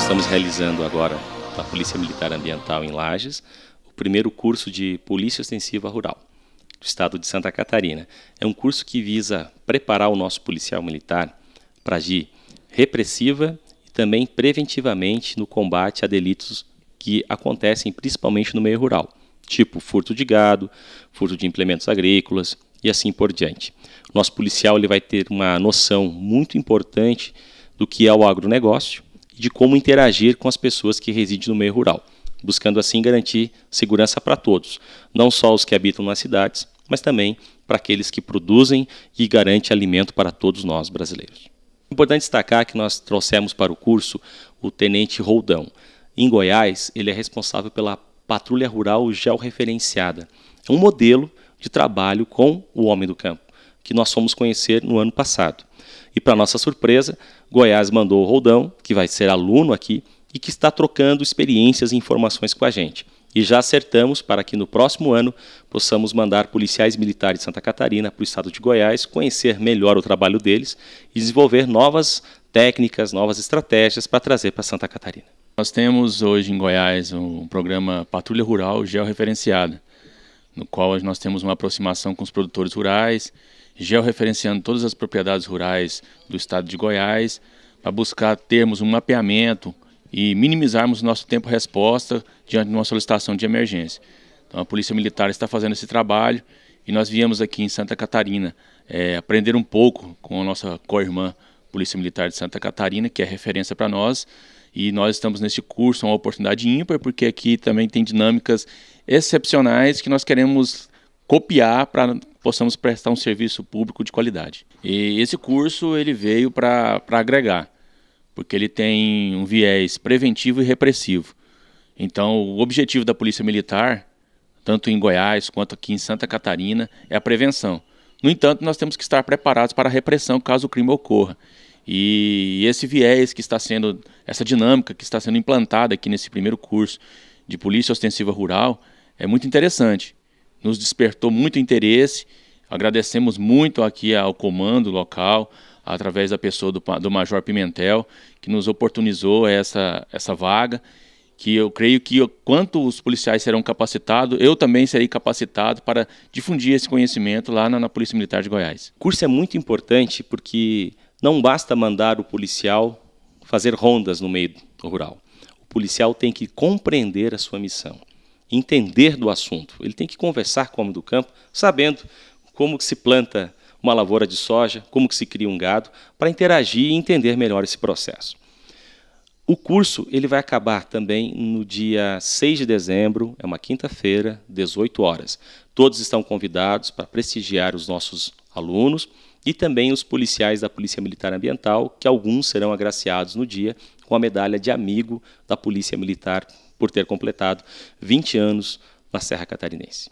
estamos realizando agora da Polícia Militar Ambiental em Lages o primeiro curso de Polícia Ostensiva Rural do Estado de Santa Catarina. É um curso que visa preparar o nosso policial militar para agir repressiva e também preventivamente no combate a delitos que acontecem principalmente no meio rural, tipo furto de gado, furto de implementos agrícolas e assim por diante. Nosso policial ele vai ter uma noção muito importante do que é o agronegócio, de como interagir com as pessoas que residem no meio rural, buscando assim garantir segurança para todos, não só os que habitam nas cidades, mas também para aqueles que produzem e garante alimento para todos nós brasileiros. Importante destacar que nós trouxemos para o curso o Tenente Roldão. Em Goiás, ele é responsável pela Patrulha Rural Georreferenciada, é um modelo de trabalho com o homem do campo que nós fomos conhecer no ano passado. E para nossa surpresa, Goiás mandou o Roldão, que vai ser aluno aqui e que está trocando experiências e informações com a gente. E já acertamos para que no próximo ano possamos mandar policiais militares de Santa Catarina para o estado de Goiás conhecer melhor o trabalho deles e desenvolver novas técnicas, novas estratégias para trazer para Santa Catarina. Nós temos hoje em Goiás um programa Patrulha Rural Georreferenciada no qual nós temos uma aproximação com os produtores rurais, georreferenciando todas as propriedades rurais do estado de Goiás, para buscar termos um mapeamento e minimizarmos nosso tempo resposta diante de uma solicitação de emergência. Então a Polícia Militar está fazendo esse trabalho e nós viemos aqui em Santa Catarina é, aprender um pouco com a nossa co-irmã Polícia Militar de Santa Catarina, que é referência para nós. E nós estamos nesse curso, é uma oportunidade ímpar, porque aqui também tem dinâmicas excepcionais que nós queremos copiar para possamos prestar um serviço público de qualidade. E esse curso ele veio para agregar, porque ele tem um viés preventivo e repressivo. Então, o objetivo da Polícia Militar, tanto em Goiás quanto aqui em Santa Catarina, é a prevenção. No entanto, nós temos que estar preparados para a repressão caso o crime ocorra. E esse viés que está sendo, essa dinâmica que está sendo implantada aqui nesse primeiro curso de Polícia Ostensiva Rural é muito interessante. Nos despertou muito interesse. Agradecemos muito aqui ao comando local, através da pessoa do, do Major Pimentel, que nos oportunizou essa, essa vaga que eu creio que quanto os policiais serão capacitados, eu também serei capacitado para difundir esse conhecimento lá na, na Polícia Militar de Goiás. O curso é muito importante porque não basta mandar o policial fazer rondas no meio rural. O policial tem que compreender a sua missão, entender do assunto. Ele tem que conversar com o homem do campo, sabendo como se planta uma lavoura de soja, como que se cria um gado, para interagir e entender melhor esse processo. O curso ele vai acabar também no dia 6 de dezembro, é uma quinta-feira, 18 horas. Todos estão convidados para prestigiar os nossos alunos e também os policiais da Polícia Militar Ambiental, que alguns serão agraciados no dia com a medalha de amigo da Polícia Militar por ter completado 20 anos na Serra Catarinense.